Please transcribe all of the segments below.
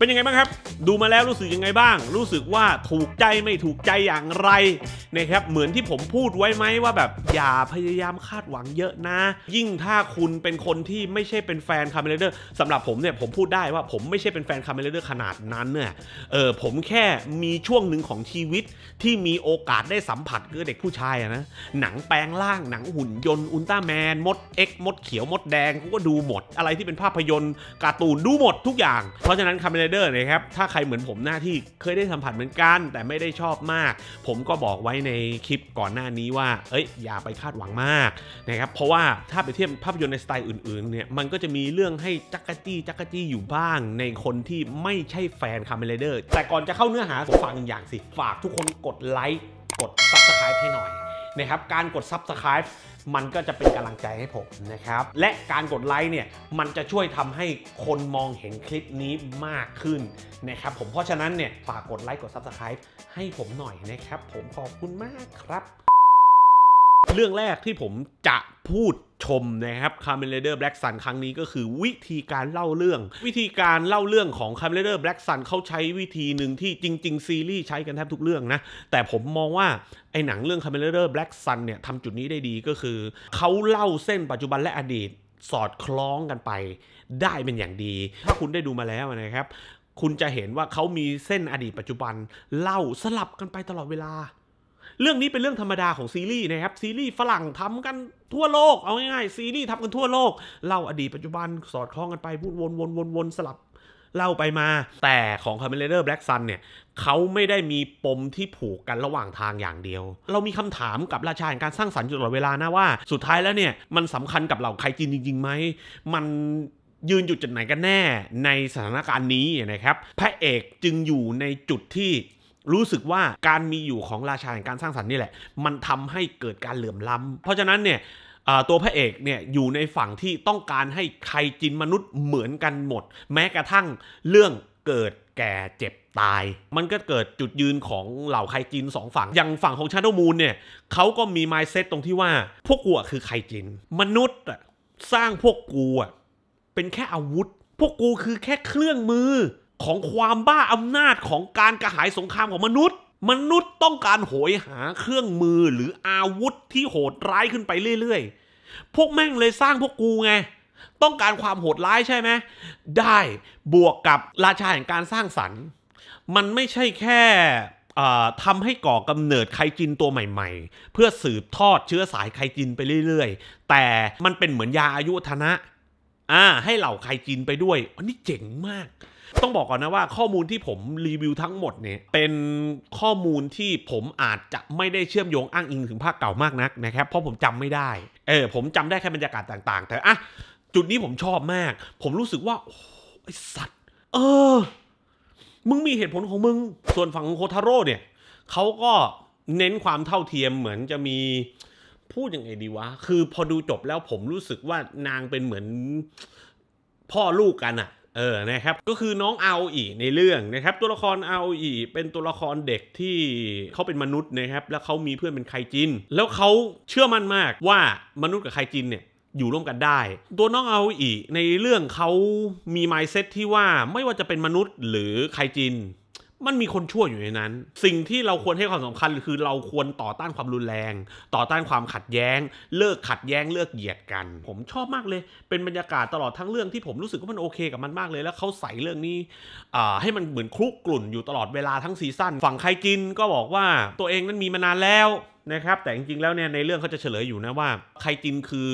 เป็นยังไงบ้างครับดูมาแล้วรู้สึกยังไงบ้าง รู้สึกว่าถูกใจไม่ถูกใจอย่างไรนะครับเหมือนที่ผมพูดไว้ไหมว่า แบบอย่าพยายามคาดหวังเยอะนะ ยิ่งถ้าคุณเป็นคนที่ไม่ใช่เป็นแฟนคาเมเลเดอร์สำหรับผมเนี่ยผมพูดได้ว่าผมไม่ใช่เป็นแฟนคาเมเลเดอร์ขนาดนั้นเนี่ยเออผมแค่มีช่วงหนึ่งของชีวิตที่มีโอกาสได้สัมผัสกับเด็กผู้ชายนะหนังแปลงร่างหนังหุ่นยนต์อุลตร้าแมนมดเอ็กมด เขียวมดแดงกาก็ดูหมดอะไรที่เป็นภาพยนตร์ การ์ตูนดูหมดทุกอย่าง เพราะฉะนั้นคาเมเลดอร์นะครับถ้าใครเหมือนผมหน้าที่เคยได้สัมผัสเหมือนกัน แต่ไม่ได้ชอบมาก ผมก็บอกไว้ในคลิปก่อนหน้านี้ว่าเอ้ยอย่าไปคาดหวังมากนะครับเพราะว่าถ้าไปเทียบภาพยนตร์ในสไตล์อื่นๆเนี่ยมันก็จะมีเรื่องให้จักกะจี้จักกะจี้อยู่บ้าง ในคนที่ไม่ใช่แฟนคาเมลเดอร์แต่ก่อนจะเข้าเนื้อหาผมฝากอย่างสิฝากทุกคนกดไลค์กดซับสไครป์ให้หน่อยนะครับการกด Subscribe มันก็จะเป็นกำลังใจให้ผมนะครับ และการกดไลค์เนี่ยมันจะช่วยทำให้คนมองเห็นคลิปนี้มากขึ้นนะครับผมเพราะฉะนั้นเนี่ยฝากกดไลค์ กด Subscribe ให้ผมหน่อยนะครับ ผมขอบคุณมากครับเรื่องแรกที่ผมจะพูดชมนะครับคาเมเลเดอร์แบล็กซันครั้งนี้ก็คือวิธีการเล่าเรื่อง วิธีการเล่าเรื่องของคาเมเลเดอร์แบล็กซันเขาใช้วิธีหนึ่งที่จริงๆซีรีส์ใช้กันแทบทุกเรื่องนะแต่ผมมองว่าไอ้หนังเรื่องคาเมเลเดอร์แบล็กซันเนี่ยทำจุดนี้ได้ดีก็คือเขาเล่าเส้นปัจจุบันและอดีตสอดคล้องกันไปได้เป็นอย่างดี ถ้าคุณได้ดูมาแล้วนะครับคุณจะเห็นว่าเขามีเส้นอดีตปัจจุบันเล่าสลับกันไปตลอดเวลาเรื่องนี้เป็นเรื่องธรรมดาของซีรีส์นะครับซีรีส์ฝรั่งทำกันทั่วโลกเอาง่ายๆซีรีส์ทำกันทั่วโลกเล่าอดีตปัจจุบันสอดคล้องกันไปพูดวนวนวนวนสลับเล่าไปมา แต่ของ c a m e เ a d e r Black Sun เนี่ยเขาไม่ได้มีปมที่ผูกกันระหว่างทางอย่างเดียว เรามีคำถามกับราชาแห่งการสร้างสรรค์ตลอดเวลานะว่าสุดท้ายแล้วเนี่ยมันสำคัญกับเหล่าใครจีนจริงๆไหมมันยืนอยู่จุดไหนกันแน่ ในสถานการณ์นี้นะครับพระเอกจึงอยู่ในจุดที่รู้สึกว่าการมีอยู่ของราชาแห่งการสร้างสรรค์นี่แหละ มันทำให้เกิดการเหลื่อมล้ำ เพราะฉะนั้นเนี่ยตัวพระเอกเนี่ยอยู่ในฝั่งที่ต้องการให้ใครจินมนุษย์เหมือนกันหมด แม้กระทั่งเรื่องเกิดแก่เจ็บตาย มันก็เกิดจุดยืนของเหล่าไคจินสองฝั่ง อย่างฝั่งของชาโดมูลเนี่ยเขาก็มีไมซ์เซตตรงที่ว่า พวกกูคือไคจิน มนุษย์สร้างพวกกูเป็นแค่อาวุธ พวกกูคือแค่เครื่องมือของความบ้าอำนาจของการกระหายสงครามของมนุษย์ มนุษย์ต้องการโหยหาเครื่องมือหรืออาวุธที่โหดร้ายขึ้นไปเรื่อยๆ พวกแม่งเลยสร้างพวกกูไง ต้องการความโหดร้ายใช่ไหมได้บวกกับราชาแห่งการสร้างสรรค์มันไม่ใช่แค่ทำให้ก่อกำเนิดไคจินตัวใหม่ๆ เพื่อสืบทอดเชื้อสายไคจินไปเรื่อยๆ แต่มันเป็นเหมือนยาอายุธนะ อ่า ให้เหล่าไคจินไปด้วยอันนี้เจ๋งมากต้องบอกก่อนนะว่าข้อมูลที่ผมรีวิวทั้งหมดเนี่ย เป็นข้อมูลที่ผมอาจจะไม่ได้เชื่อมโยงอ้างอิงถึงภาคเก่ามากนักนะครับ เพราะผมจำไม่ได้ เออ ผมจำได้แค่บรรยากาศต่างๆแต่อะจุดนี้ผมชอบมาก ผมรู้สึกว่าโอ้ไอสัตว์ เออ มึงมีเหตุผลของมึงส่วนฝั่งโคทาโร่เนี่ย เขาก็เน้นความเท่าเทียมเหมือนจะมีพูดยังไงดีวะคือพอดูจบแล้วผมรู้สึกว่านางเป็นเหมือนพ่อลูกกันอะเออ นะครับ ก็คือน้องเอาอีในเรื่องนะครับ ตัวละครเอาอีเป็นตัวละครเด็กที่เขาเป็นมนุษย์นะครับ แล้วเขามีเพื่อนเป็นไคจิน แล้วเขาเชื่อมั่นมากว่ามนุษย์กับไคจินเนี่ยอยู่ร่วมกันได้ ตัวน้องเอาอีในเรื่องเขามีไมเซ็ตที่ว่าไม่ว่าจะเป็นมนุษย์หรือไคจินมันมีคนชั่วอยู่ในนั้น สิ่งที่เราควรให้ความสำคัญคือเราควรต่อต้านความรุนแรง ต่อต้านความขัดแย้ง เลิกขัดแย้งเลิกเหยียดกัน ผมชอบมากเลย เป็นบรรยากาศตลอดทั้งเรื่องที่ผมรู้สึกว่ามันโอเคกับมันมากเลย แล้วเขาใส่เรื่องนี้ให้มันเหมือนคลุกกลุ่นอยู่ตลอดเวลาทั้งซีซั่น ฝั่งใครจินก็บอกว่าตัวเองนั้นมีมานานแล้วนะครับ แต่จริงๆ แล้วเนี่ยในเรื่องเขาจะเฉลยอยู่นะว่า ใครจินคือ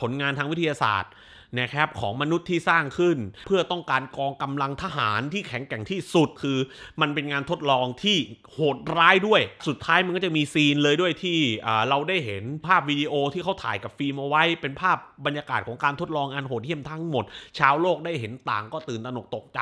ผลงานทางวิทยาศาสตร์นะครับของมนุษย์ที่สร้างขึ้น เพื่อต้องการกองกำลังทหารที่แข็งแกร่งที่สุด คือ มันเป็นงานทดลองที่โหดร้ายด้วย สุดท้ายมันก็จะมีซีนเลยด้วยที่เราได้เห็นภาพวิดีโอที่เขาถ่ายกับฟิล์มเอาไว้ เป็นภาพบรรยากาศของการทดลองอันโหดเหี้ยมทั้งหมดชาวโลกได้เห็นต่างก็ตื่นตระหนกตกใจ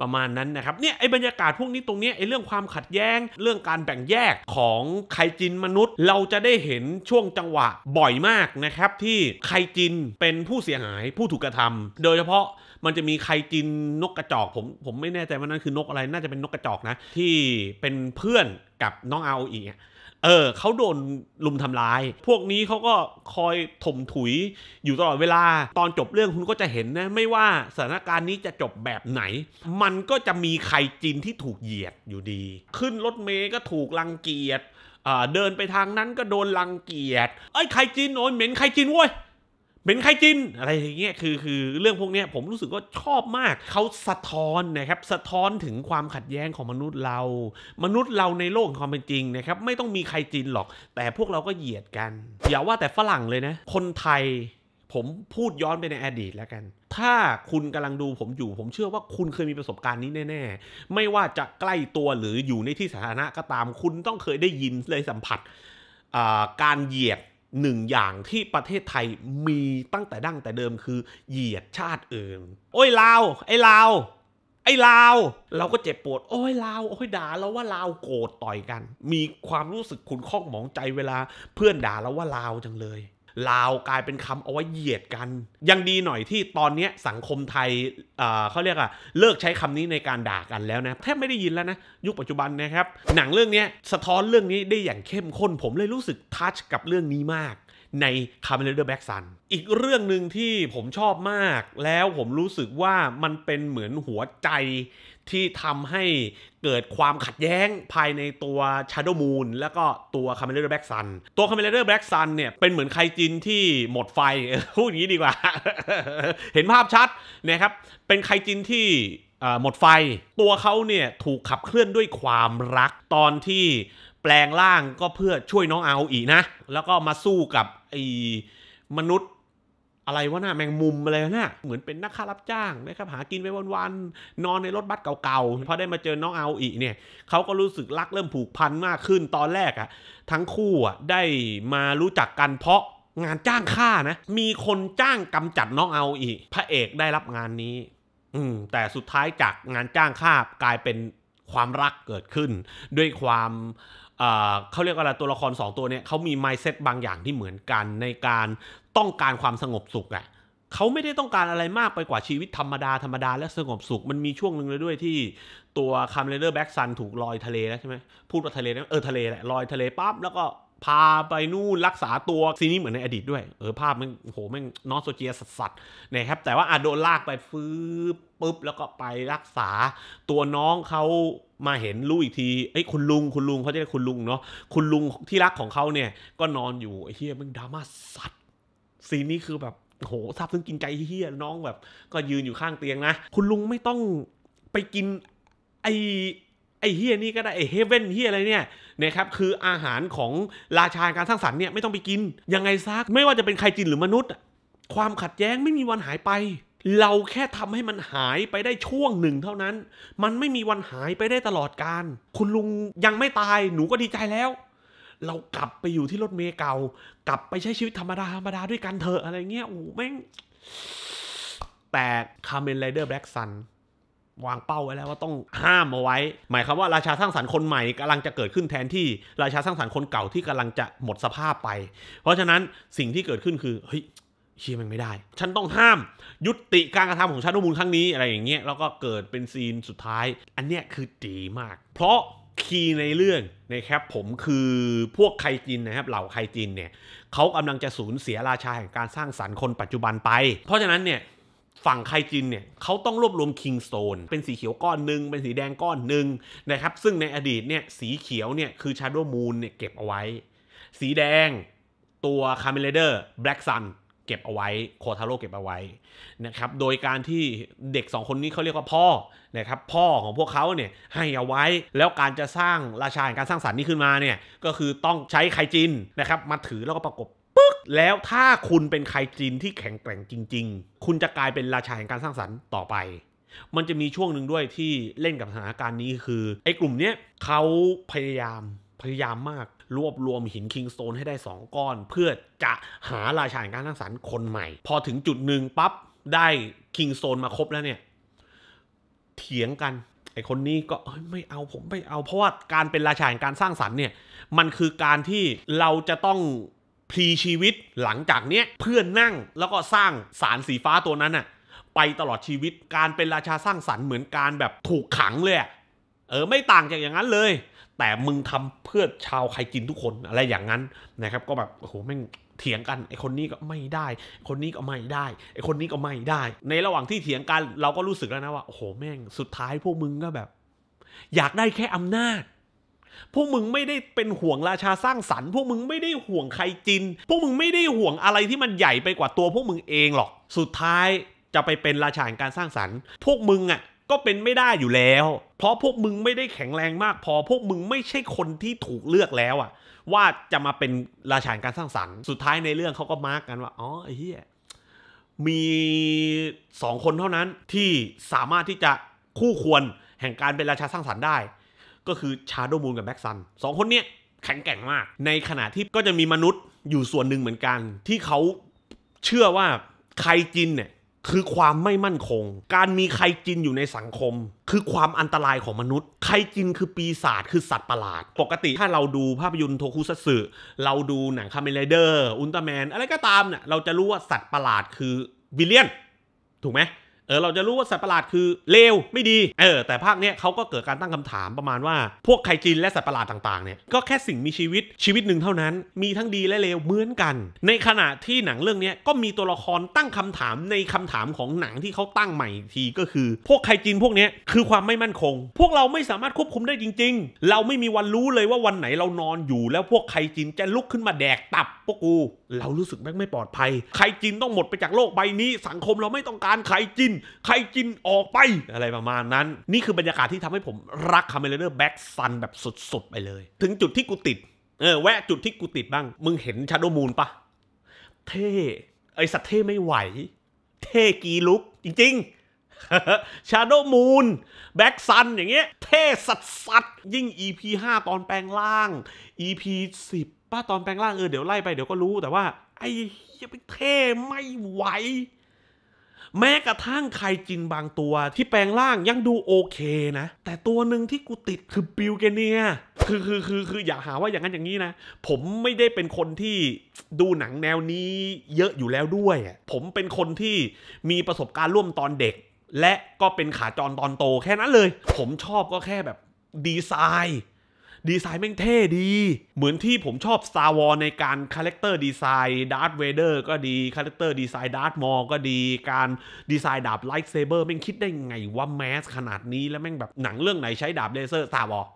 ประมาณนั้นนะครับเนี่ยไอ้บรรยากาศพวกนี้ตรงนี้ไอ้เรื่องความขัดแย้งเรื่องการแบ่งแยกของไคจินมนุษย์ เราจะได้เห็นช่วงจังหวะบ่อยมากนะครับ ที่ไคจินเป็นผู้เสียหายผูู้้ถูกกระทำ โดยเฉพาะมันจะมีใครจินนกกระจอกผมผมไม่แน่ใจว่านั่นคือนกอะไรน่าจะเป็นนกกระจอกนะ ที่เป็นเพื่อนกับน้องเอาอีเออเขาโดนลุมทำร้าย พวกนี้เขาก็คอยถมถุยอยู่ตลอดเวลาตอนจบเรื่องคุณก็จะเห็นนะไม่ว่าสถานการณ์นี้จะจบแบบไหน มันก็จะมีใครจีนที่ถูกเหยียดอยู่ดี ขึ้นรถเมย์ก็ถูกลังเกียจเดินไปทางนั้นก็โดนลังเกียจไอ้ใครจีนโอนเหม็นใครจีนเว้ยเป็นใครจินอะไรอย่างเงี้ยคือคือเรื่องพวกเนี้ยผมรู้สึกว่าชอบมากเขาสะท้อนนะครับสะท้อนถึงความขัดแย้งของมนุษย์เรา มนุษย์เราในโลกความเป็นจริงนะครับไม่ต้องมีใครจินหรอก แต่พวกเราก็เหยียดกันอย่าว่าแต่ฝรั่งเลยนะคนไทยผมพูดย้อนไปในอดีตแล้วกัน ถ้าคุณกำลังดูผมอยู่ ผมเชื่อว่าคุณเคยมีประสบการณ์นี้แน่ๆไม่ว่าจะใกล้ตัวหรืออยู่ในที่สาธารณะก็ตามคุณต้องเคยได้ยินเลยสัมผัสการเหยียดหนึ่งอย่างที่ประเทศไทยมีตั้งแต่ดั้งแต่เดิมคือเหยียดชาติอื่นโอ้ย ลาวไอ้ลาวไอ้ลาวเราก็เจ็บปวดโอ้ย ลาว โอ้ยด่าเราว่าลาวโกรธต่อยกัน มีความรู้สึกขุนข้องหมองใจเวลาเพื่อนด่าเราว่าลาวจังเลยลาวกลายเป็นคำเอาไว้เหยียดกัน ยังดีหน่อยที่ตอนนี้สังคมไทยเขาเรียกอะเลิกใช้คำนี้ในการด่ากันแล้วนะ แทบไม่ได้ยินแล้วนะ ยุคปัจจุบันนะครับ หนังเรื่องนี้สะท้อนเรื่องนี้ได้อย่างเข้มข้น ผมเลยรู้สึกทัชกับเรื่องนี้มากในคาร์เมลเดอร์แบ็กซันอีกเรื่องหนึ่งที่ผมชอบมาก แล้วผมรู้สึกว่ามันเป็นเหมือนหัวใจที่ทำให้เกิดความขัดแย้งภายในตัว Shadow Moon แล้วก็ตัวคา m เมลเดอร์แบ็กซันตัวคา m เมลเดอร์แบ็กซันเนี่ยเป็นเหมือนไคจินที่หมดไฟพูดอย่างนี้ดีกว่า เห็นภาพชัดนะครับเป็นไคจินที่หมดไฟ ตัวเขาเนี่ยถูกขับเคลื่อนด้วยความรักตอนที่แปลงร่างก็เพื่อช่วยน้องอาอีนะแล้วก็มาสู้กับไอ้มนุษย์อะไรวะน่ะแมงมุมอะไรวะน่ะเหมือนเป็นนักข่ารับจ้างนะครับ หากินไปวันๆนอนในรถบัสเก่าๆ พอได้มาเจอน้องเอาอีกเนี่ย เขาก็รู้สึกรักเริ่มผูกพันมากขึ้นตอนแรกอะทั้งคู่อะได้มารู้จักกันเพราะงานจ้างค่านะมีคนจ้างกำจัดน้องเอาอีกพระเอกได้รับงานนี้อืมแต่สุดท้ายจากงานจ้างค่ากลายเป็นความรักเกิดขึ้น ด้วยความเขาเรียกว่าอะไรตัวละคร 2 ตัวเนี่ยเขามีไมเซ็ตบางอย่างที่เหมือนกันในการต้องการความสงบสุขอะ่ะเขาไม่ได้ต้องการอะไรมากไปกว่าชีวิตธรรมดาธรรมดาและสงบสุขมันมีช่วงหนึ่งเลยด้วยที่ตัวคาร์เมเลอร์แบ็กซันถูกลอยทะเลแล้วใช่ไหมพูดว่าทะเลนะเออ ทะเลแหละลอยทะเลปั๊บแล้วก็พาไปนู่นรักษาตัวซีนี้เหมือนในอดีตด้วย เออ ภาพมันโหแม่งนอสโซเจียสัสัๆนะครับแต่ว่าอาจโดนลากไปฟื้นปุ๊บแล้วก็ไปรักษา ตัวน้องเขามาเห็นลูกอีกทีไอ้คุณลุงคุณลุงเขาจะเรียกคุณลุงเนาะคุณลุงที่รักของเขาเนี่ยก็นอนอยู่ไอ้เฮียมึงดราม่าสัตว์ซีนนี้คือแบบโหซาบซึ้งกินใจเฮียน้องแบบ ก็ยืนอยู่ข้างเตียงนะคุณลุงไม่ต้องไปกินไอไอ้เฮียนี่ก็ได้ไอ้เฮเว่นเฮียอะไรเนี่ยนะครับคืออาหารของราชาการสร้างสรรค์เนี่ยไม่ต้องไปกินยังไงซัก ไม่ว่าจะเป็นใครจินหรือมนุษย์ความขัดแย้งไม่มีวันหายไป เราแค่ทำให้มันหายไปได้ช่วงหนึ่งเท่านั้น มันไม่มีวันหายไปได้ตลอดการคุณลุงยังไม่ตาย หนูก็ดีใจแล้ว เรากลับไปอยู่ที่รถเมล์เก่า กลับไปใช้ชีวิตธรรมดาธรรมดาด้วยกันเถอะอะไรเงี้ยโอ้แม่งแต่คาร์เมนไรเดอร์แบล็กซันวางเป้าไว้แล้วว่าต้องห้ามเอาไว้ หมายความว่า ราชาสร้างสรรค์คนใหม่ กำลังจะเกิดขึ้นแทนที่ราชาสร้างสรรค์คนเก่าที่กำลังจะหมดสภาพไป เพราะฉะนั้นสิ่งที่เกิดขึ้น คือเฮ้ยเชี่ยมันไม่ได้ ฉันต้องห้าม ยุติการกระทำของชาโนมูลครั้งนี้อะไรอย่างเงี้ยแล้วก็เกิดเป็นซีนสุดท้าย อันเนี้ยคือดีมาก เพราะคีย์ในเรื่องนะครับผมคือพวกไคจินนะครับเหล่าไคจินเนี่ยเขากำลังจะสูญเสียราชาแห่งการสร้างสรรค์คนปัจจุบันไปเพราะฉะนั้นเนี่ยฝั่งไคจินเนี่ยเขาต้องรวบรวมคิงโซน เป็นสีเขียวก้อนหนึ่งเป็นสีแดงก้อนหนึ่งนะครับซึ่งในอดีตเนี่ยสีเขียวเนี่ยคือชาร์โดมูนเนี่ยเก็บเอาไว้ สีแดงตัวคาเมเลเดอร์แบล็กซันเก็บเอาไว้โคทาโร่เก็บเอาไว้นะครับโดยการที่เด็ก 2 คนนี้เขาเรียกว่าพ่อนะครับพ่อของพวกเขาเนี่ยให้เอาไว้แล้วการจะสร้างราชาแห่งการสร้างสรรค์นี้ขึ้นมาเนี่ยก็คือต้องใช้ไคจินนะครับมาถือแล้วก็ประกบปึ๊กแล้วถ้าคุณเป็นไคจินที่แข็งแกร่งจริง ๆ คุณจะกลายเป็นราชาแห่งการสร้างสรรค์ต่อไป มันจะมีช่วงหนึ่งด้วยที่เล่นกับสถานการณ์นี้คือ ไอ้กลุ่มเนี้ยเขาพยายามพยายามมากรวบรวมหินคิงสโตนให้ได้2ก้อน เพื่อจะหาราชาแห่งการสร้างสรรค์คนใหม่ พอถึงจุดหนึ่งปั๊บได้คิงสโตนมาครบแล้วเนี่ย เถียงกันไอคนนี้ก็ไม่เอาผมไม่เอาเพราะว่าการเป็นราชาแห่งการสร้างสรรค์เนี่ยมันคือการที่เราจะต้องพลีชีวิตหลังจากเนี้ยเพื่อนนั่งแล้วก็สร้างสารสีฟ้าตัวนั้นอะไปตลอดชีวิตการเป็นราชาสร้างสรรค์เหมือนการแบบถูกขังเลยเออ ไม่ต่างจากอย่างนั้นเลย แต่มึงทำเพื่อชาวไคจินทุกคนอะไรอย่างนั้นนะครับ ก็แบบโอ้โหแม่งเถียงกันไอคนนี้ก็ไม่ได้ คนนี้ก็ไม่ได้ไอคนนี้ก็ไม่ได้ ในระหว่างที่เถียงกัน เราก็รู้สึกแล้วนะว่าโอ้โหแม่งสุดท้ายพวกมึงก็แบบ อยากได้แค่อำนาจพวกมึงไม่ได้เป็นห่วงราชาสร้างสรรค์พวกมึงไม่ได้ห่วงใครจิน พวกมึงไม่ได้ห่วงอะไรที่มันใหญ่ไปกว่าตัวพวกมึงเองหรอก สุดท้ายจะไปเป็นราชาแห่งการสร้างสรรค์พวกมึงอ่ะก็เป็นไม่ได้อยู่แล้ว เพราะพวกมึงไม่ได้แข็งแรงมาก พอพวกมึงไม่ใช่คนที่ถูกเลือกแล้วอ่ะ ว่าจะมาเป็นราชาแห่งการสร้างสรรค์สุดท้ายในเรื่องเขาก็มาร์กกันว่าอ๋อไอ้เหี้ยมีสองคนเท่านั้นที่สามารถที่จะคู่ควรแห่งการเป็นราชาสร้างสรรค์ได้ก็คือชาโดมูนกับแบ็กซันสองคนเนี้ยแข็งแกร่งมาก ในขณะที่ก็จะมีมนุษย์อยู่ส่วนหนึ่งเหมือนกัน ที่เขาเชื่อว่าใครจินเนี่ย คือความไม่มั่นคง การมีใครจินอยู่ในสังคม คือความอันตรายของมนุษย์ ใครจิน คือปีศาจคือสัตว์ประหลาด ปกติถ้าเราดูภาพยนตร์โทคุซัตสึเราดูหนังคาเมเลเดอร์อุลตร้าแมนอะไรก็ตามเนี่ยเราจะรู้ว่าสัตว์ประหลาดคือวิลเลียนถูกไหมเออเราจะรู้ว่าสัตว์ประหลาดคือ เลว ไม่ดี เออแต่ภาคเนี้ยเขาก็เกิดการตั้งคำถามประมาณว่า พวกไคจินและสัตว์ประหลาดต่างๆเนี่ยก็แค่สิ่งมีชีวิต ชีวิตหนึ่งเท่านั้นมีทั้งดีและเลวเหมือนกัน ในขณะที่หนังเรื่องนี้ก็มีตัวละครตั้งคำถามในคำถามของหนังที่เขาตั้งใหม่อีกทีก็คือ พวกไคจินพวกนี้คือความไม่มั่นคง พวกเราไม่สามารถควบคุมได้จริงๆ เราไม่มีวันรู้เลยว่าวันไหนเรานอนอยู่ แล้วพวกไคจินจะลุกขึ้นมาแดกตับพวกกูเรารู้สึกแม่งไม่ปลอดภัยไคจินต้องหมดไปจากโลกใบนี้ สังคม เราไม่ต้องการไคจินใครกินออกไปอะไรประมาณนั้น นี่คือบรรยากาศที่ทำให้ผมรักคาเมเลเดอร์แบ็กซันแบบสุดๆ ไปเลย ถึงจุดที่กูติดเออแวะจุดที่กูติดบ้าง มึงเห็นชาโดมูนปะเท่ ไอสัตว์เท่ไม่ไหว เท่กีลุกจริงๆ ชาโดมูนแบ็กซันอย่างเงี้ยเท่สั์สัตยิ่ง EP 5 ตอนแปลงร่าง EP 10ป้าตอนแปลงร่างเออเดี๋ยวไล่ไปเดี๋ยวก็รู้แต่ว่าไอ้ยังเปไปเท่ไม่ไหวแม้กระทั่งไคจินบางตัวที่แปลงร่างยังดูโอเคนะ แต่ตัวหนึ่งที่กูติดคือบิลเกเนียคือคือคือคืออย่าหาว่าอย่างนั้นอย่างนี้นะ ผมไม่ได้เป็นคนที่ดูหนังแนวนี้เยอะอยู่แล้วด้วย ผมเป็นคนที่มีประสบการณ์ร่วมตอนเด็ก และก็เป็นขาจรตอนโตแค่นั้นเลย ผมชอบก็แค่แบบดีไซน์ดีไซน์แม่งเท่ดี เหมือนที่ผมชอบ Star Wars ในการคาแรคเตอร์ดีไซน์ดาร์ h เวเดอร์ก็ดีคาแรคเตอร์ดีไซน์ดาร์ h มอร์ก็ดีการดีไซน์ดาบไลท์เซเบอร์แม่งคิดได้ไงว่าแมสขนาดนี้แล้วแม่งแบบหนังเรื่องไหนใช้ดาบเลเซอร์ Star Wars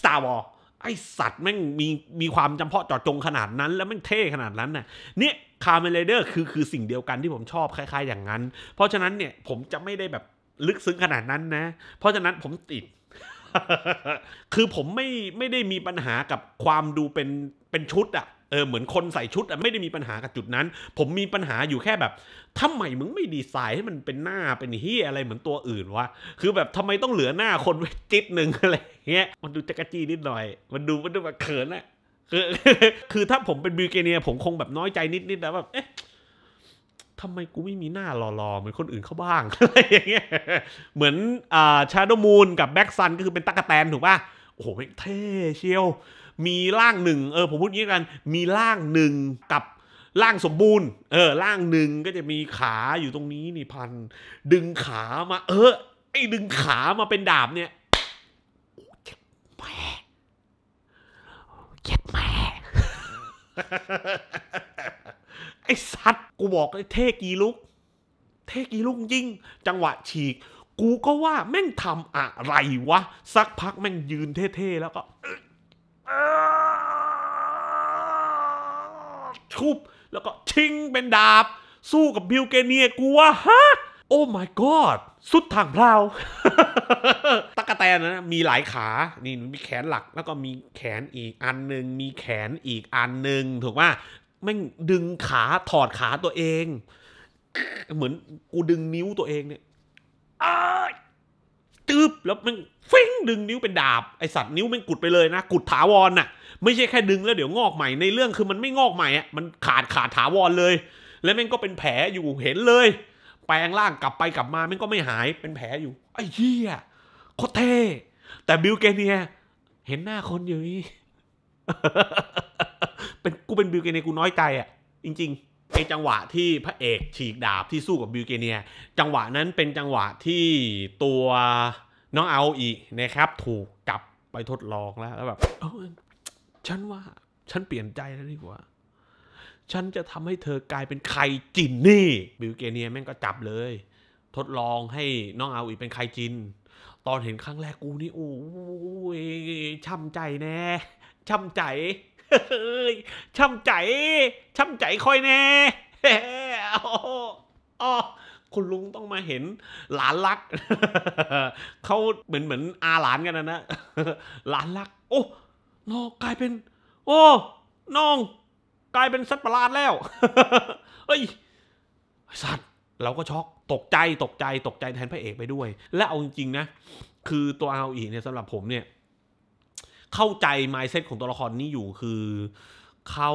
Star Wars ไอสัตว์แม่งมีมีความจำเพาะเจาะจงขนาดนั้น แล้วแม่งเท่ขนาดนั้นน่ะเนี่ยคาร์เมเลเดอร์คือคือสิ่งเดียวกันที่ผมชอบคล้ายๆอย่างนั้น เพราะฉะนั้นเนี่ยผมจะไม่ได้แบบลึกซึ้งขนาดนั้นนะ เพราะฉะนั้นผมติดคือผมไม่ไม่ได้มีปัญหากับความดูเป็นเป็นชุดอะเออเหมือนคนใส่ชุดอะไม่ได้มีปัญหากับจุดนั้น ผมมีปัญหาอยู่แค่แบบทำไมมึงไม่ดีไซน์ให้มันเป็นหน้าเป็นเฮียอะไรเหมือนตัวอื่นวะคือแบบทำไมต้องเหลือหน้าคนไว้จิตหนึ่งอะไรเงี้ยมันดูจักรจี้นิดหน่อย มันดูมันดูแบบเขินอะคือคือถ้าผมเป็นบิวเกเนีย ผมคงแบบน้อยใจนิดนิดนะแบบเอ๊ะทำไมกูไม่มีหน้าหล่อๆ เหมือนคนอื่นเขาบ้างอะไรอย่างเงี้ยเหมือนอ่าชาโดมูนกับแบ็กซันก็คือเป็นตั๊กแตน ถูกป่ะ โอ้โหเท่เชียว มีร่างหนึ่ง เออผมพูดงี้กันมีร่างหนึ่งกับร่างสมบูรณ์เออ ร่างหนึ่งก็จะมีขาอยู่ตรงนี้ นี่พันดึงขามา เออไอ้ ดึงขามาเป็นดาบเนี่ยเจ็บแม่ไอ้สัตว์ กูบอกเลยเทกีลุก เทกีลุกยิิง จังหวะฉีก กูก็ว่าแม่งทำอะไรวะ สักพักแม่งยืนเท่ๆ แล้วก็ชุบแล้วก็ชิงเป็นดาบ สู้กับบิลเกเนียกูว่าฮะโอ้ my god สุดทางเพลาตะกะแตนนะ มีหลายขา นี่มีแขนหลักแล้วก็มีแขนอีกอันหนึ่งมีแขนอีกอันหนึ่งถูกป่ะแม่งดึงขาถอดขาตัวเอง เหมือนกูดึงนิ้วตัวเองเนี่ยอตืบแล้วมันฟิ้งดึงนิ้วเป็นดาบไอสัตว์นิ้วม่งกุดไปเลยนะ กุดถาวรน่ะไม่ใช่แค่ดึงแล้วเดี๋ยวงอกใหม่ในเรื่องคือมันไม่งอกใหม่อ่ะมันขาดขาดถาวรเลย แล้วม่งก็เป็นแผลอยู่เห็นเลย แปลงร่างกลับไปกลับมาม่งก็ไม่หายเป็นแผลอยู่ไอ้เหี้ยโคตรเท่แต่บิลเกเนียเห็นหน้าคนอยู่นี่ป็นกูเป็นบิลเกเนียกูน้อยใจอ่ะจริงๆไอจังหวะที่พระเอกฉีกดาบที่สู้กับบิลเกเนีย จังหวะนั้นเป็นจังหวะที่ตัวน้องเอาอีนะครับ ถูกจับไปทดลองแล้วแล้วแบบฉันว่า ฉันเปลี่ยนใจแล้วดีกว่า ฉันจะทำให้เธอกลายเป็นไครจินนี่ บิลเกเนียแม่งก็จับเลย ทดลองให้น้องเอาอีเป็นไครจิน ตอนเห็นครั้งแรกกูนี่โอ้ยช่ำใจแน่ช่ำใจช่ำใจ ช่ำใจค่อยแน่อ๋อ คุณลุงต้องมาเห็น หลานรัก เขาเหมือนเหมือนอาหลานกันนะนะ หลานรัก โอ้นอกลายเป็น โอ้ น้อง กลายเป็นสัตว์ประหลาดแล้วเฮ้ยสัตว์ เราก็ช็อก ตกใจ ตกใจ ตกใจแทนพระเอกไปด้วย และเอาจริงๆนะ คือตัวเอาอีเนี่ยสำหรับผมเนี่ยเข้าใจายเซ็ตของตัวละครนี้อยู่คือเขา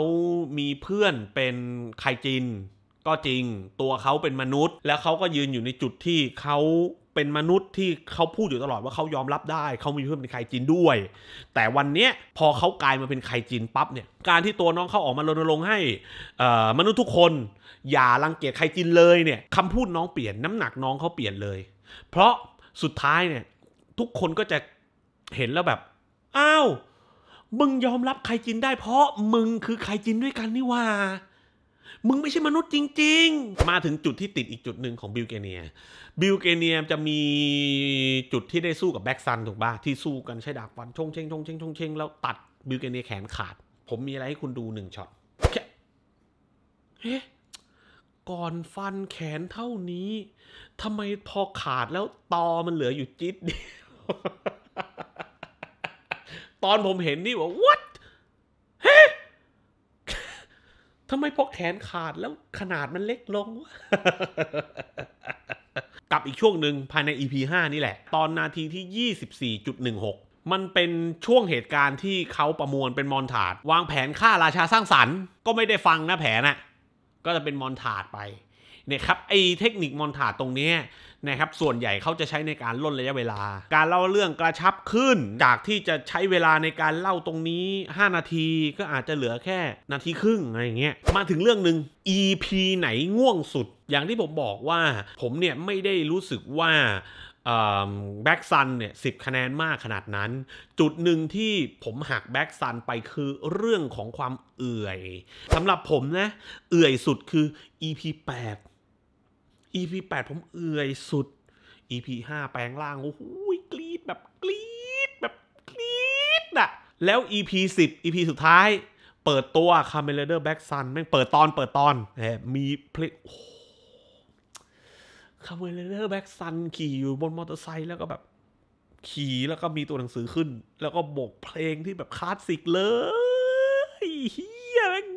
มีเพื่อนเป็นไคจิน ก็จริงตัวเขาเป็นมนุษย์ แล้วเขาก็ยืนอยู่ในจุดที่เขาเป็นมนุษย์ที่เขาพูดอยู่ตลอดว่าเขายอมรับได้เขามีเพื่อนเป็นไคจินด้วย แต่วันเนี้ยพอเขากลายมาเป็นไคจินปั๊บเนี่ยการที่ตัวน้องเขาออกมารณรงค์ให้มนุษย์ทุกคนอย่ารังเกียจไคจินเลยเนี่ยคำพูดน้องเปลี่ยนน้ำหนักน้องเขาเปลี่ยนเลย เพราะสุดท้ายเนี่ยทุกคนก็จะเห็นแล้วแบบอ้าวมึงยอมรับใครจินได้เพราะมึงคือใครจินด้วยกันนี่ว่า มึงไม่ใช่มนุษย์จริงๆ มาถึงจุดที่ติดอีกจุดหนึ่งของบิลเกเนีย บิลเกเนียจะมีจุดที่ได้สู้กับแบ็กซันถูกปะที่สู้กันใช้ดาบฟันชงเชงชงเชงชงเชงแล้วตัดบิลเกเนียแขนขาด ผมมีอะไรให้คุณดูหนึ่งช็อตเฮ้ ก่อนฟันแขนเท่านี้ทำไมพอขาดแล้วตอมันเหลืออยู่จิตเดียวตอนผมเห็นนี่ว่า what เฮ้ทำไมพอแขนขาดแล้วขนาดมันเล็กลงวะกับอีกช่วงหนึ่งภายใน EP 5 นี่แหละ ตอนนาทีที่ 24.16 มันเป็นช่วงเหตุการณ์ที่เขาประมวลเป็นมอนถาด วางแผนฆ่าราชาสร้างสรรค์ ก็ไม่ได้ฟังนะแผนน่ะก็จะเป็นมอนถาดไปนะครับไอเทคนิคมอนทาตรงนี้นะครับ ส่วนใหญ่เขาจะใช้ในการล่นระยะเวลา การเล่าเรื่องกระชับขึ้น จากที่จะใช้เวลาในการเล่าตรงนี้ 5 นาที ก็อาจจะเหลือแค่นาทีครึ่งอะไรอย่างเงี้ย มาถึงเรื่องหนึ่ง EP ไหนง่วงสุด อย่างที่ผมบอกว่าผมเนี่ยไม่ได้รู้สึกว่าแบ็กซันเนี่ยสิคะแนนมากขนาดนั้น จุดหนึ่งที่ผมหักแบ็กซันไปคือเรื่องของความเอื่อยสำหรับผมนะเอื่อยสุดคือ EP 8 EP 8 ผมเอื่อยสุด EP 5 แปลงร่างโอ้โหกรีดแบบกรีดแบบกรีดอะแล้ว EP 10 EP สุดท้าย เปิดตัวคาเมเลเดอร์แบ็กซันแม่งเปิดตอนเปิดตอนแมีเพลงคาเมเลเดอร์แบ็กซันขี่อยู่บนมอเตอร์ไซค์แล้วก็แบบ ขี่ แล้วก็มีตัวหนังสือขึ้น แล้วก็บกเพลงที่แบบคลาสสิกเลยเฮียแม่ง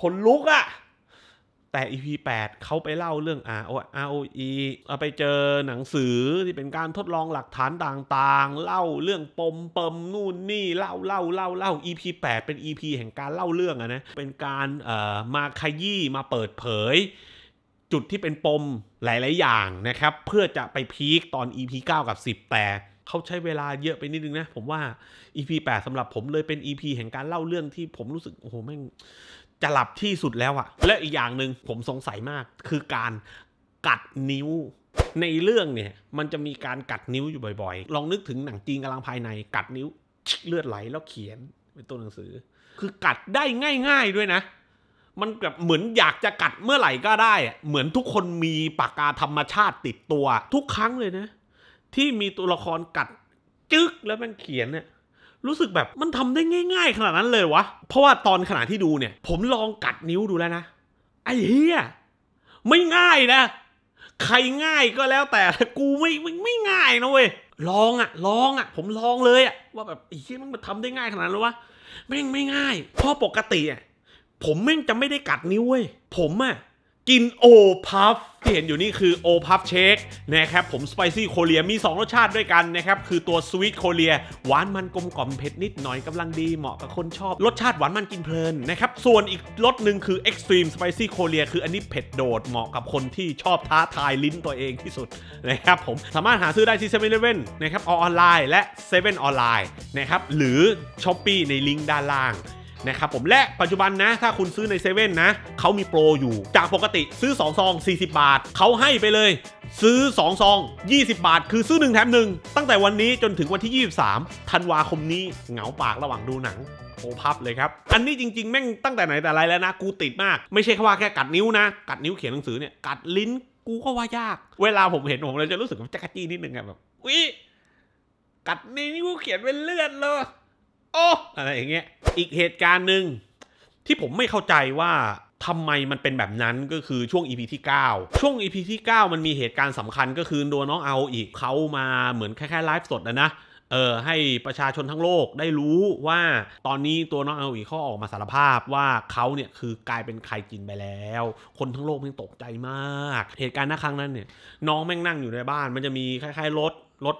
ขนลุกอะ่ะแต่ EP 8เขาไปเล่าเรื่อง RO e เอาไปเจอหนังสือที่เป็นการทดลองหลักฐานต่างๆ เล่าเรื่องปมปมนู่นนี่เล่าเล่าเล่าเล่า EP 8เป็น EP แห่งการเล่าเรื่องอะนะ เป็นการมาขยี้มาเปิดเผย จุดที่เป็นปมหลายๆ อย่างนะครับเพื่อจะไปพีคตอน EP 9กับ10แต่เขาใช้เวลาเยอะไปนิดนึงนะผมว่า EP 8สำหรับผมเลยเป็น EP แห่งการเล่าเรื่องที่ผมรู้สึกโอ้โหแม่งจะหลับที่สุดแล้วอะและอีกอย่างหนึ่งผมสงสัยมาก คือการกัดนิ้ว ในเรื่องเนี่ย มันจะมีการกัดนิ้วอยู่บ่อยๆ ลองนึกถึงหนังจีนกำลังภายในกัดนิ้วเลือดไหลแล้วเขียนเป็นตัวหนังสือ คือกัดได้ง่าย ๆด้วยนะ มันแบบเหมือนอยากจะกัดเมื่อไหร่ก็ได้ เหมือนทุกคนมีปากกาธรรมชาติติดตัวทุกครั้งเลยนะ ที่มีตัวละครกัดจึ๊กแล้วมันเขียนเนี่ยรู้สึกแบบมันทำได้ง่าย ๆ ขนาดนั้นเลยวะ เพราะว่า ตอนขณะที่ดูเนี่ยผมลองกัดนิ้วดูแล้วนะไอ้เฮียไม่ง่ายนะ ใครง่ายก็แล้วแต่กูไม่ไม่ไม่ง่ายนะเว้ยลองอะลองอะผมลองเลยอะว่าแบบไอ้เฮียมันทำได้ง่ายขนาดนั้นเลยวะแม่งไม่ง่ายเพราะปกติอะผมแม่งจะไม่ได้กัดนิ้วเว้ยผมอะกินโอพัฟที่เห็นอยู่นี่คือโอพัฟเชคนะครับผมสไปซี่โคเรียมี 2 รสชาติด้วยกันนะครับ คือตัวสวีทโคเรียหวานมันกลมกล่อมเผ็ดนิดหน่อยกำลังดีเหมาะกับคนชอบ รสชาติหวานมันกินเพลินนะครับ ส่วนอีกรสหนึ่งคือเอ็กซ์ตรีมสไปซี่โคเรียคืออันนี้เผ็ดโดดเหมาะกับคนที่ชอบท้าทายลิ้นตัวเองที่สุดนะครับผมสามารถหาซื้อได้ที่เซเว่นเลเว่นนะครับออนไลน์และเซเว่นออนไลน์นะครับหรือช้อปปี้ในลิงก์ด้านล่างนะครับผม และปัจจุบันนะถ้าคุณซื้อในเซเว่นนะ เขามีโปรอยู่จากปกติซื้อ 2 ซอง 40 บาท เขาให้ไปเลย ซื้อ 2 ซอง 20 บาท คือซื้อ 1แถม1 ตั้งแต่วันนี้จนถึงวันที่ 23ธันวาคมนี้ เหงาปากระหว่างดูหนังโอพับเลยครับ อันนี้จริงๆ แม่งตั้งแต่ไหนแต่ไรแล้วนะ กูติดมาก ไม่ใช่แค่ว่าแค่กัดนิ้วนะ กัดนิ้วเขียนหนังสือเนี่ยกัดลิ้น กูก็ว่ายาก เวลาผมเห็นผมเลยจะรู้สึกว่บจักรจี้นิดนึงอะแบบอุ๊ยกัดนิ้วเขียนเป็นเลือดเลยโอ้อะไรอย่างเงี้ย อีกเหตุการณ์หนึ่งที่ผมไม่เข้าใจว่าทำไมมันเป็นแบบนั้นก็คือช่วง EP ที่9ช่วง EP ที่ 9 มันมีเหตุการณ์สำคัญก็คือตดวน้องเอาอีกเขามาเหมือนแค่ไลฟ์สดนะนะเออให้ประชาชนทั้งโลกได้รู้ว่าตอนนี้ตัวน้องเอาอีเขาออกมาสารภาพว่าเขาเนี่ยคือกลายเป็นใครกินไปแล้ว คนทั้งโลกมันตกใจมาก เหตุการณ์หน้าครั้งนั้นเนี่ย น้องแม่งนั่งอยู่ในบ้าน มันจะมีคล้ายๆรถรถ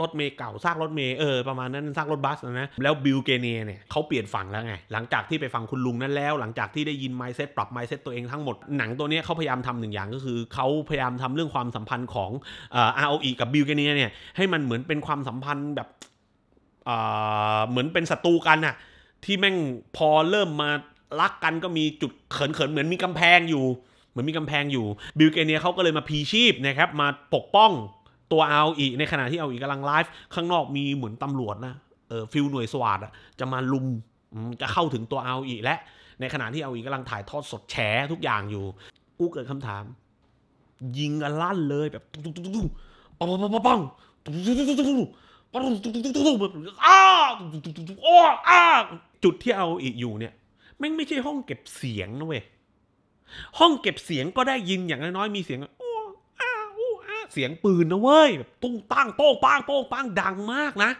รถเมย์เก่าซากรถเมย์เออประมาณนั้นซากรถบัสนะนะแล้วบิลเกเนียเนี่ยเขาเปลี่ยนฝั่งแล้วไง หลังจากที่ไปฟังคุณลุงนั้นแล้ว หลังจากที่ได้ยินไมซ์เซ็ตปรับไมซ์เซ็ตตัวเองทั้งหมดหนังตัวนี้เขาพยายามทำหนึ่งอย่างก็คือเขาพยายามทำเรื่องความสัมพันธ์ของเอ่อ ROE กับบิลเกเนียเนี่ยให้มันเหมือนเป็นความสัมพันธ์แบบเอ่อเหมือนเป็นศัตรูกันน่ะที่แม่งพอเริ่มมารักกันก็มีจุดเขินเขินเหมือนมีกำแพงอยู่ เหมือนมีกำแพงอยู่บิลเกเนียเขาก็เลยมาพีชีพนะครับมาปกป้องตัวเอาอีในขณะที่เอาอีกำลังไลฟ์ข้างนอกมีเหมือนตำรวจนะเออฟิลหน่วยสวาดจะมาลุมจะเข้าถึงตัวเอาอีและในขณะที่เอาอีกำลังถ่ายทอดสดแฉทุกอย่างอยู่ กู้เกิดคำถาม ยิงกันลั่นเลยแบบตุ้งตุ้งตุ้งตุ้งปังปังปังปังตุ้งตุ้งตุ้งตุ้งตุ้งปังตุ้งตุ้งตุ้งตุ้งตุ้งอ้าตุ้งตุ้งตุ้งตุ้งอ้อ้าจุดที่เอาอีอยู่เนี่ยแม่งไม่ใช่ห้องเก็บเสียงนะเว้ยห้องเก็บเสียงก็ได้ยินอย่างน้อยๆมีเสียงเสียงปืนนะเว้ยแบบตุ้งตั้งโป้งปังโป้งปังดังมากนะ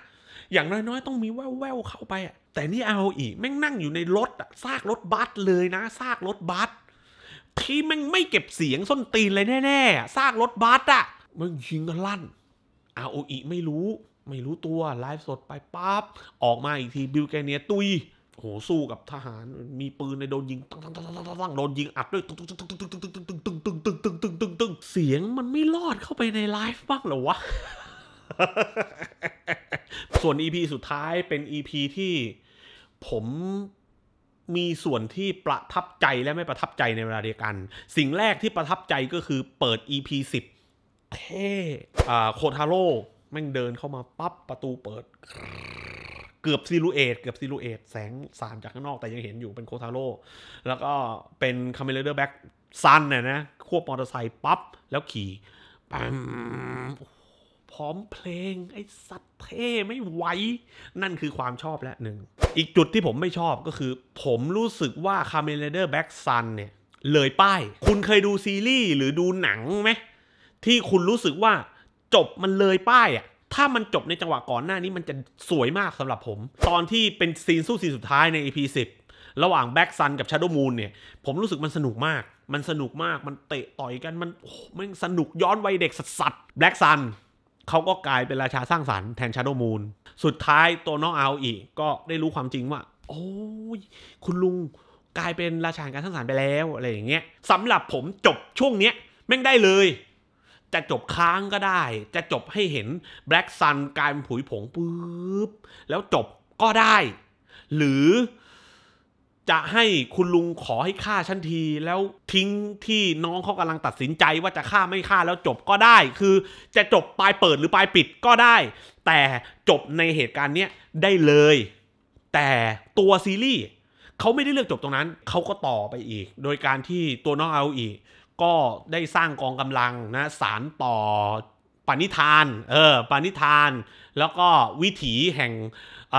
อย่างน้อยๆต้องมีแวแวๆเข้าไปอ่ะแต่นี่เอาอีกแม่งนั่งอยู่ในรถอะซากรถบัสเลยนะซากรถบัสที่แม่งไม่เก็บเสียงส้นตีนเลยแน่ๆซากรถบัสอะมึงยิงกันลั่นเอาออีไม่รู้ ไม่รู้ตัวไลฟ์สดไปปั๊บออกมาอีกทีบิลแกเนียตุยโห สู้กับทหารมีปืนในโดนยิงตั้งตั้งตั้งตั้งตั้งโดนยิงอัดด้วย ตึ้งตึ้งตึ้งตึ้งตึ้งตึ้งตึ้งตึ้งตึ้งตึ้งตึ้งตึ้งตึ้งตึ้งเสียงมันไม่รอดเข้าไปในไลฟ์บ้างหรอวะ ส่วนอีพีสุดท้ายเป็นอีพีที่ ผมมีส่วนที่ประทับใจและไม่ประทับใจในเวลาเดียวกัน สิ่งแรกที่ประทับใจก็คือเปิดอีพีสิบเท่โคทาโร่แม่งเดินเข้ามาปั๊บประตูเปิดเกือบซิลูเอตเกือบซิลูเอตแสงสามจากข้างนอกแต่ยังเห็นอยู่เป็นโคทาโร่แล้วก็เป็นคาเมเลเดอร์แบ็กซันน่ยนะควบมอเตอร์ไซค์ปั๊บแล้วขี่ปังพร้อมเพลงไอ้สัตว์เท่ไม่ไหวนั่นคือความชอบและหนึ่งอีกจุดที่ผมไม่ชอบก็คือ ผมรู้สึกว่าคาเมเลเดอร์แบ็กซันเนี่ย เลยป้าย คุณเคยดูซีรีส์หรือดูหนังไหมที่คุณรู้สึกว่าจบมันเลยป้ายอะ่ะถ้ามันจบในจังหวะก่อนหน้านี้มันจะสวยมากสำหรับผม ตอนที่เป็นซีนสู้ซีนสุดท้ายใน EP 10ระหว่างแบ็กซันกับชาโดมูนเนี่ย ผมรู้สึกมันสนุกมาก มันสนุกมากมันเตะต่อยกันมันโอ้มันสนุกย้อนวัยเด็กสัส์แบ็กซันเขาก็กลายเป็นราชาสร้างสารรค์แทนชาโดมูนสุดท้ายตัวน้องเอาอีกก็ได้รู้ความจริงว่า โอ้ยคุณลุงกลายเป็นราชาการสร้างสารรค์ไปแล้วอะไรอย่างเงี้ยสำหรับผมจบช่วงเนี้ยแม่งได้เลยจะจบค้างก็ได้ จะจบให้เห็นแบล็กซันกลายเป็นผุยผงปุ๊บ แล้วจบก็ได้ หรือ จะให้คุณลุงขอให้ฆ่าชันที แล้วทิ้งที่น้องเขากำลังตัดสินใจว่าจะฆ่าไม่ฆ่าแล้วจบก็ได้ คือจะจบปลายเปิดหรือปลายปิดก็ได้ แต่จบในเหตุการณ์เนี้ยได้เลย แต่ตัวซีรีส์เขาไม่ได้เลือกจบตรงนั้น เขาก็ต่อไปอีก โดยการที่ตัวน้องเอาอีกก็ได้สร้างกองกำลังนะสารต่อปณิธานเออปณิธาน แล้วก็วิถีแห่ง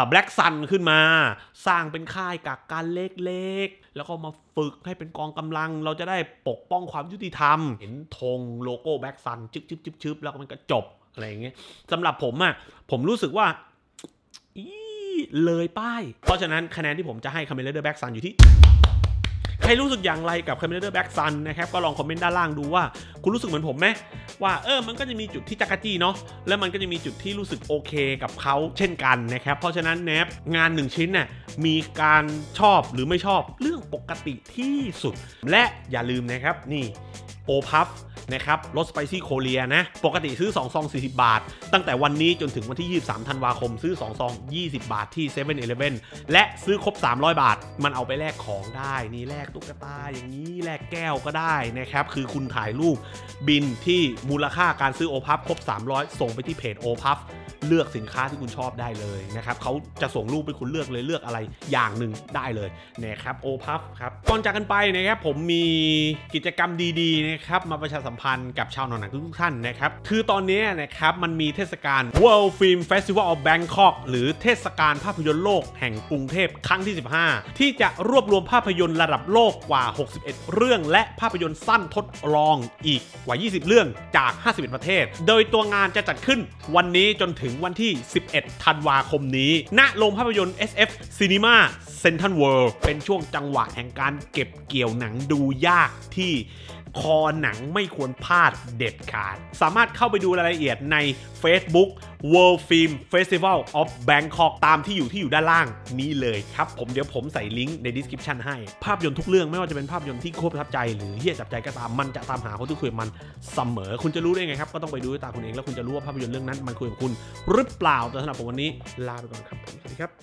แบล็กซันขึ้นมา สร้างเป็นค่ายกักกันเล็กๆแล้วก็มาฝึกให้เป็นกองกำลังเราจะได้ปกป้องความยุติธรรม เห็นธงโลโก้แบล็กซันจึ๊บจึ๊บจึ๊บแล้วมันก็จบ อะไรอย่างเงี้ยสำหรับผมอะ่ะผมรู้สึกว่าเลยป้าย เพราะฉะนั้น คะแนนที่ผมจะให้คาเมเลเดอร์แบ็กซันอยู่ที่ใครรู้สึกอย่างไรกับคอมเมเตอร์แบ็กซันนะครับ ก็ลองคอมเมนต์ด้านล่างดูว่า คุณรู้สึกเหมือนผมไหมว่าเออมันก็จะมีจุดที่จักรจี้เนาะแล้วมันก็จะมีจุดที่รู้สึกโอเคกับเขา เช่นกันนะครับ เพราะฉะนั้นแนบงานหนึ่งชิ้นน่ะมีการชอบหรือไม่ชอบเรื่องปกติที่สุด และอย่าลืมนะครับนี่โอพัฟนะครับรสสไปซี่โคเรียนะปกติซื้อ 2 ซอง 40 บาท ตั้งแต่วันนี้จนถึงวันที่ 23ธันวาคม ซื้อ 2 ซอง 20 บาทที่7 e เ e ่ e อและซื้อครบ 300 บาท มันเอาไปแลกของได้ นี่แลกตุ๊กตาอย่างนี้แลกแก้วก็ได้นะครับคือคุณถ่ายรูปบินที่มูลค่าการซื้อโอพับครบ 300 ส่งไปที่เพจโอพับเลือกสินค้าที่คุณชอบได้เลยนะครับเขาจะส่งรูปไปคุณเลือกเลยเลือกอะไรอย่างหนึ่งได้เลยนะครับโอพับครับก่อนจากกันไปนะครับผมมีกิจกรรมดีๆนะครับมาประชาสัมพันธ์กับชาวหนังทุกท่านนะครับคือตอนนี้นะครับ มันมีเทศกาล World Film Festival of Bangkok หรือเทศกาลภาพยนตร์โลกแห่งกรุงเทพครั้งที่ 15 ที่จะรวบรวมภาพยนตร์ระดับโลกกว่า 61 เรื่องและภาพยนตร์สั้นทดลองอีกกว่า 20 เรื่องจาก 51 ประเทศ โดยตัวงานจะจัดขึ้นวันนี้จนถึงวันที่ 11 ธันวาคมนี้ ณ โรงภาพยนตร์ SF Cinema Central World เป็นช่วงจังหวะแห่งการเก็บเกี่ยวหนังดูยากที่คอหนังไม่ควรพลาดเด็ดขาด สามารถเข้าไปดูรายละเอียดใน Facebook World Film Festival of Bangkok ตามที่อยู่ที่อยู่ด้านล่างนี้เลยครับ ผมเดี๋ยวผมใส่ลิงก์ใน description ให้ภาพยนตร์ทุกเรื่องไม่ว่าจะเป็นภาพยนตร์ที่โคตรประทับใจหรือเฮี้ยจับใจก็ตาม มันจะตามหาคนที่คุยมันเสมอ คุณจะรู้ได้ไงครับ ก็ต้องไปดูด้วยตาคุณเองแล้วคุณจะรู้ว่าภาพยนตร์เรื่องนั้นมันคุยกับคุณหรือเปล่าแต่สำหรับผมวันนี้ ลาไปก่อนครับผมสวัสดีครับ